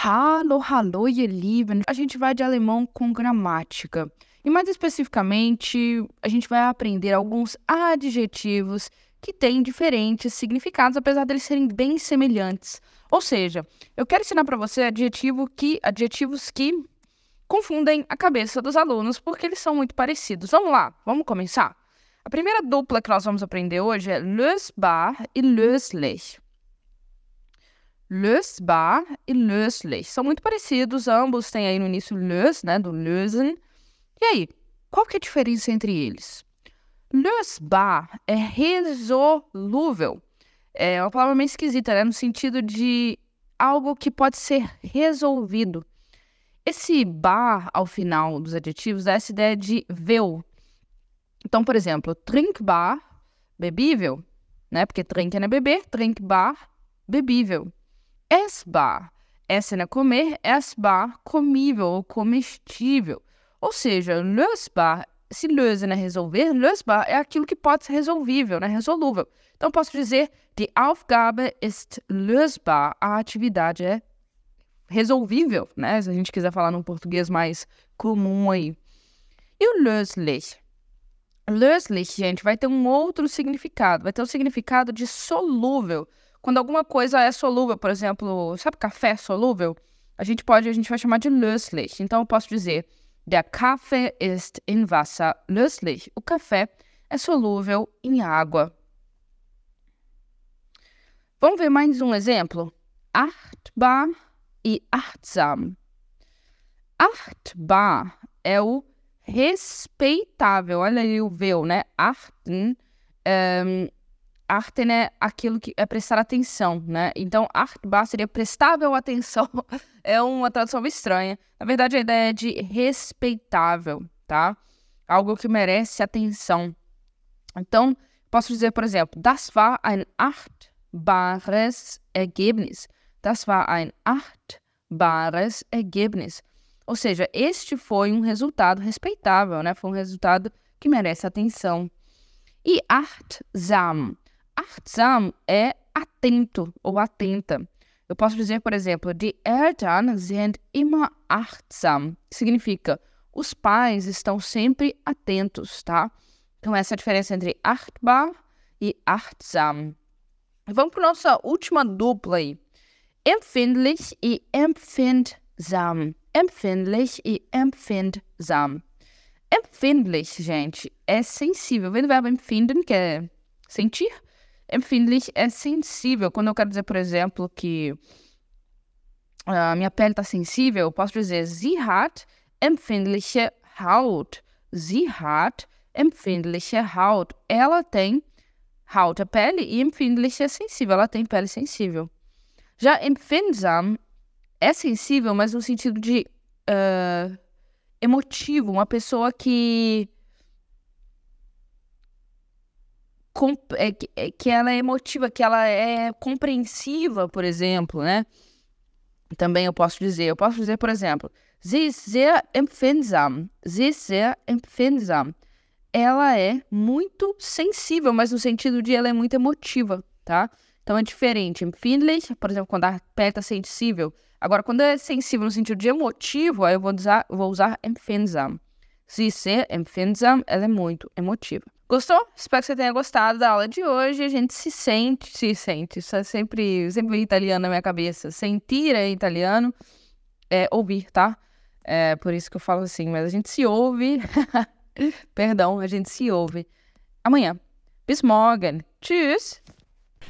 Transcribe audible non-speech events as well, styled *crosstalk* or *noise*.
Hallo, hallo, ihr Lieben. A gente vai de alemão com gramática. E mais especificamente, a gente vai aprender alguns adjetivos que têm diferentes significados, apesar deles serem bem semelhantes. Ou seja, eu quero ensinar para você adjetivo que, adjetivos que confundem a cabeça dos alunos porque eles são muito parecidos. Vamos lá, vamos começar? A primeira dupla que nós vamos aprender hoje é lösbar e löslich. Lösbar e löslich. São muito parecidos, ambos têm aí no início lös, né, do lösen. E aí, qual que é a diferença entre eles? Lösbar é resolúvel. É uma palavra meio esquisita, né, no sentido de algo que pode ser resolvido. Esse bar ao final dos adjetivos dá essa ideia de veu. Então, por exemplo, trinkbar, bebível, né? Porque trinken é beber, trinkbar, bebível esbar. Essa né, é comer, esbar, comível ou comestível. Ou seja, lösbar, se lösen é resolver, lösbar é aquilo que pode ser resolvível, né? resolúvel. Então, posso dizer, die Aufgabe ist lösbar, a atividade é resolvível, né? Se a gente quiser falar num português mais comum aí. E o löslich? Löslich, gente, vai ter um outro significado. Vai ter o um significado de solúvel. Quando alguma coisa é solúvel, por exemplo, sabe café solúvel? A gente pode, a gente vai chamar de löslich. Então eu posso dizer, der Kaffee ist in Wasser löslich. O café é solúvel em água. Vamos ver mais um exemplo? Achtbar e achtsam. Achtbar é o respeitável. Olha aí o veu, né? Achten um, ehm, arte é aquilo que é prestar atenção, né? Então, artbar seria prestável atenção, *laughs* é uma tradução estranha. Na verdade, a ideia é de respeitável, tá? Algo que merece atenção. Então, posso dizer, por exemplo, das war ein artbares Ergebnis. Das war ein artbares Ergebnis. Ou seja, este foi um resultado respeitável, né? Foi um resultado que merece atenção. E artsam Achtsam é atento ou atenta. Eu posso dizer, por exemplo, die Eltern sind immer achtsam. Significa, os pais estão sempre atentos, tá? Então, essa é a diferença entre achtbar e achtsam. Vamos para nossa última dupla aí. Empfindlich e empfindsam. Empfindlich e empfindsam. Empfindlich, gente, é sensível. Vem do verbo empfinden, que é sentir empfindlich, é sensível. Quando eu quero dizer, por exemplo, que a ah, minha pele está sensível, eu posso dizer Sie hat empfindliche Haut. Sie hat empfindliche Haut. Ela tem Haut, a pele, e empfindliche é sensível. Ela tem pele sensível. Já empfindsam é sensível, mas no sentido de uh, emotivo. Uma pessoa que É é que ela é emotiva, que ela é compreensiva, por exemplo, né? Também eu posso dizer, eu posso dizer, por exemplo, sie ist sehr empfindsam, sie ist sehr empfindsam. Ela é muito sensível, mas no sentido de ela é muito emotiva, tá? Então é diferente. Empfindlich, por exemplo, quando a perto é tá sensível. Agora, quando é sensível no sentido de emotivo, aí eu vou usar, vou usar empfindsam. Sie ist sehr empfindsam, ela é muito emotiva. Gostou? Espero que você tenha gostado da aula de hoje. A gente se sente, se sente. Isso é sempre, sempre italiano na minha cabeça. Sentir é italiano. É ouvir, tá? É por isso que eu falo assim, mas a gente se ouve. *laughs* Perdão, a gente se ouve. Amanhã. Bis morgen. Tschüss.